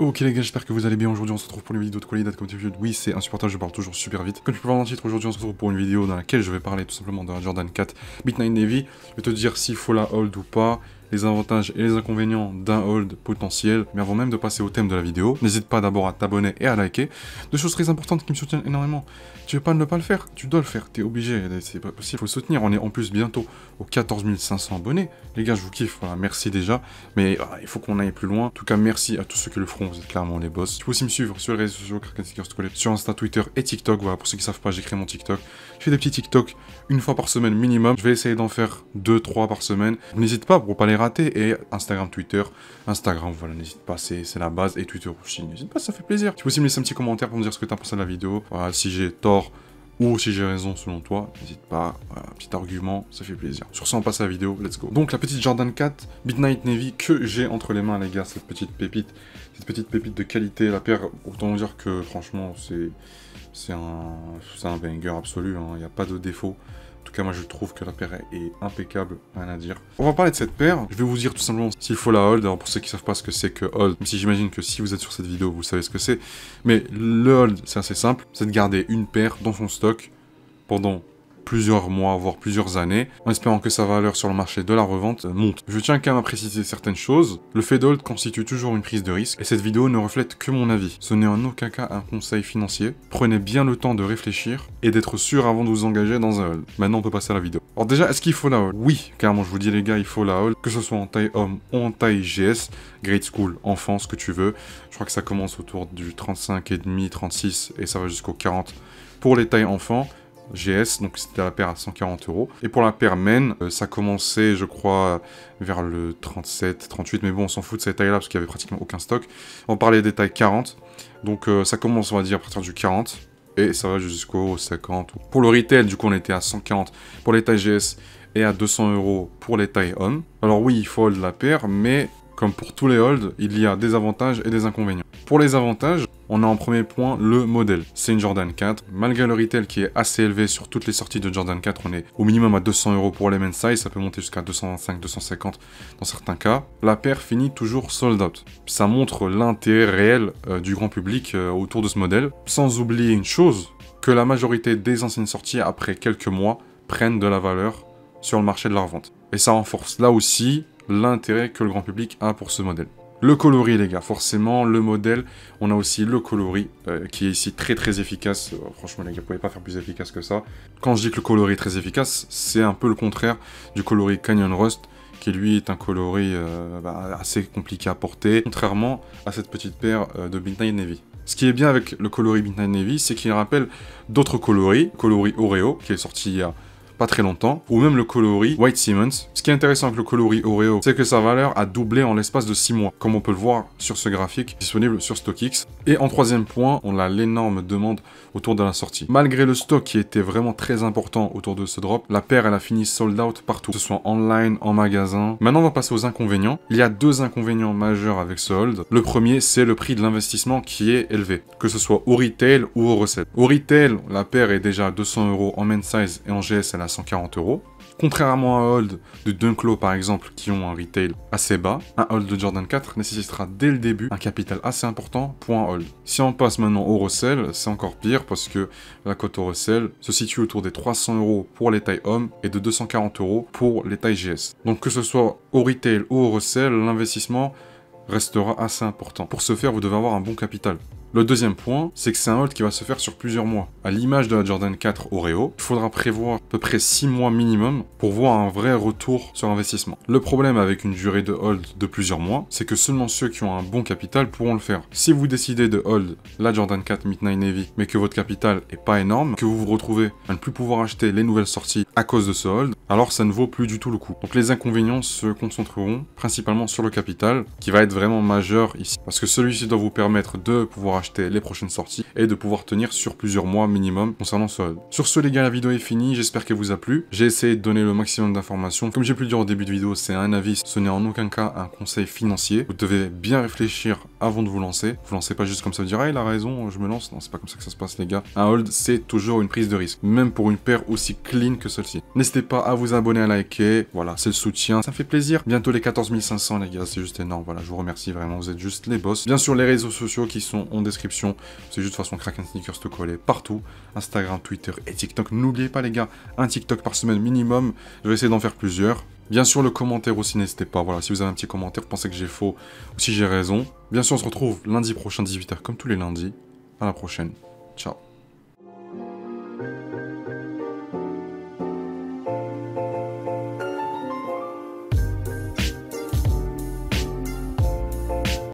Ok les gars, j'espère que vous allez bien. Aujourd'hui, on se retrouve pour une vidéo de qualité comme d'habitude. Oui, c'est insupportable, je parle toujours super vite. Comme tu peux voir dans le titre, aujourd'hui, on se retrouve pour une vidéo dans laquelle je vais parler tout simplement de la Jordan 4 Bit 9 Navy. Je vais te dire s'il faut la hold ou pas, les avantages et les inconvénients d'un hold potentiel. Mais avant même de passer au thème de la vidéo, n'hésite pas d'abord à t'abonner et à liker. Deux choses très importantes qui me soutiennent énormément. Tu veux pas ne pas le faire, tu dois le faire, t'es obligé, c'est pas possible, faut soutenir. On est en plus bientôt aux 14 500 abonnés. Les gars, je vous kiffe, voilà, merci déjà. Mais ah, il faut qu'on aille plus loin. En tout cas, merci à tous ceux qui le feront, vous êtes clairement les boss. Tu peux aussi me suivre sur les réseaux sociaux, sur Insta, Twitter et TikTok. Voilà, pour ceux qui savent pas, j'écris mon TikTok. Je fais des petits TikTok une fois par semaine minimum. Je vais essayer d'en faire 2-3 par semaine. N'hésite pas pour pas les raté. Et Instagram, Twitter, Instagram, voilà, n'hésite pas, c'est la base. Et Twitter aussi, n'hésite pas, ça fait plaisir. Tu peux aussi me laisser un petit commentaire pour me dire ce que t'as pensé de la vidéo. si j'ai tort ou si j'ai raison selon toi, n'hésite pas, petit argument, ça fait plaisir. Sur ça on passe à la vidéo, let's go. Donc la petite Jordan 4, Midnight Navy, que j'ai entre les mains les gars, cette petite pépite, cette petite pépite de qualité, la paire, autant dire que franchement, c'est un, un banger absolu, il hein. n'y a pas de défaut tout cas, moi, je trouve que la paire est impeccable, rien à dire. On va parler de cette paire. Je vais vous dire tout simplement s'il faut la hold. Alors, pour ceux qui savent pas ce que c'est que hold, même si j'imagine que si vous êtes sur cette vidéo, vous savez ce que c'est. Mais le hold, c'est assez simple. C'est de garder une paire dans son stock pendant plusieurs mois, voire plusieurs années, en espérant que sa valeur sur le marché de la revente monte. Je tiens quand même à préciser certaines choses. Le fait d'hold constitue toujours une prise de risque et cette vidéo ne reflète que mon avis. Ce n'est en aucun cas un conseil financier. Prenez bien le temps de réfléchir et d'être sûr avant de vous engager dans un haul. Maintenant, on peut passer à la vidéo. Alors déjà, est-ce qu'il faut la haul Oui, carrément, je vous dis les gars, il faut la haul, que ce soit en taille homme ou en taille GS, grade school, enfant, ce que tu veux. Je crois que ça commence autour du demi, 36 et ça va jusqu'au 40 pour les tailles enfants. GS, donc c'était la paire à 140 euros. Et pour la paire Men, euh, ça commençait, je crois, vers le 37, 38, mais bon, on s'en fout de cette taille-là parce qu'il y avait pratiquement aucun stock. On parlait des tailles 40, donc euh, ça commence, on va dire, à partir du 40. Et ça va jusqu'au 50. Pour le retail, du coup, on était à 140 pour les tailles GS et à 200 euros pour les tailles hommes. Alors oui, il faut la paire, mais comme pour tous les holds, il y a des avantages et des inconvénients. Pour les avantages, on a en premier point le modèle. C'est une Jordan 4. Malgré le retail qui est assez élevé sur toutes les sorties de Jordan 4, on est au minimum à 200 euros pour les men's size. Ça peut monter jusqu'à 225, 250 dans certains cas. La paire finit toujours sold out. Ça montre l'intérêt réel euh, du grand public euh, autour de ce modèle. Sans oublier une chose, que la majorité des anciennes sorties après quelques mois prennent de la valeur sur le marché de la revente. Et ça renforce là aussi l'intérêt que le grand public a pour ce modèle. Le coloris, les gars, forcément, le modèle. On a aussi le coloris, euh, qui est ici très très efficace. Euh, franchement, les gars, vous pouvez pas faire plus efficace que ça. Quand je dis que le coloris est très efficace, c'est un peu le contraire du coloris Canyon Rust, qui lui est un coloris euh, bah, assez compliqué à porter, contrairement à cette petite paire de Midnight Navy. Ce qui est bien avec le coloris Midnight Navy, c'est qu'il rappelle d'autres coloris, coloris Oreo, qui est sorti il pas très longtemps, ou même le coloris White Simmons. Ce qui est intéressant avec le coloris Oreo, c'est que sa valeur a doublé en l'espace de 6 mois, comme on peut le voir sur ce graphique disponible sur StockX. Et en troisième point, on a l'énorme demande autour de la sortie. Malgré le stock qui était vraiment très important autour de ce drop, la paire elle a fini sold out partout, que ce soit online, en magasin. Maintenant on va passer aux inconvénients. Il y a deux inconvénients majeurs avec ce hold. Le premier c'est le prix de l'investissement qui est élevé, que ce soit au retail ou aux recettes. Au retail, la paire est déjà à 200 euros en main size et en GS elle a 140 euros. Contrairement à un hold de Dunklo par exemple qui ont un retail assez bas, un hold de Jordan 4 nécessitera dès le début un capital assez important pour un hold. Si on passe maintenant au recel, c'est encore pire parce que la cote au recel se situe autour des 300 euros pour les tailles hommes et de 240 euros pour les tailles GS. Donc que ce soit au retail ou au recel, l'investissement restera assez important. Pour ce faire, vous devez avoir un bon capital. Le deuxième point, c'est que c'est un hold qui va se faire sur plusieurs mois. À l'image de la Jordan 4 Oreo, il faudra prévoir à peu près 6 mois minimum pour voir un vrai retour sur investissement. Le problème avec une durée de hold de plusieurs mois, c'est que seulement ceux qui ont un bon capital pourront le faire. Si vous décidez de hold la Jordan 4 Midnight Navy, mais que votre capital est pas énorme, que vous vous retrouvez à ne plus pouvoir acheter les nouvelles sorties à cause de ce hold, alors ça ne vaut plus du tout le coup. Donc les inconvénients se concentreront principalement sur le capital, qui va être vraiment majeur ici. Parce que celui-ci doit vous permettre de pouvoir acheter les prochaines sorties et de pouvoir tenir sur plusieurs mois minimum concernant ce Sur ce les gars, la vidéo est finie, j'espère qu'elle vous a plu. J'ai essayé de donner le maximum d'informations. Comme j'ai pu le dire au début de vidéo, c'est un avis, ce n'est en aucun cas un conseil financier. Vous devez bien réfléchir avant de vous lancer. Vous lancez pas juste comme ça, vous dire ah, il a raison, je me lance. Non, c'est pas comme ça que ça se passe les gars. Un hold, c'est toujours une prise de risque, même pour une paire aussi clean que celle-ci. N'hésitez pas à vous abonner, à liker. Voilà, c'est le soutien, ça fait plaisir. Bientôt les 14 500 les gars, c'est juste énorme. Voilà, je vous remercie vraiment, vous êtes juste les boss. Bien sûr, les réseaux sociaux qui sont en description. C'est juste de façon Kraken Sneakers te coller partout. Instagram, Twitter et TikTok. N'oubliez pas les gars, un TikTok par semaine minimum. Je vais essayer d'en faire plusieurs. Bien sûr, le commentaire aussi, n'hésitez pas. Voilà, si vous avez un petit commentaire, pensez que j'ai faux ou si j'ai raison. Bien sûr, on se retrouve lundi prochain, 18h, comme tous les lundis. À la prochaine. Ciao.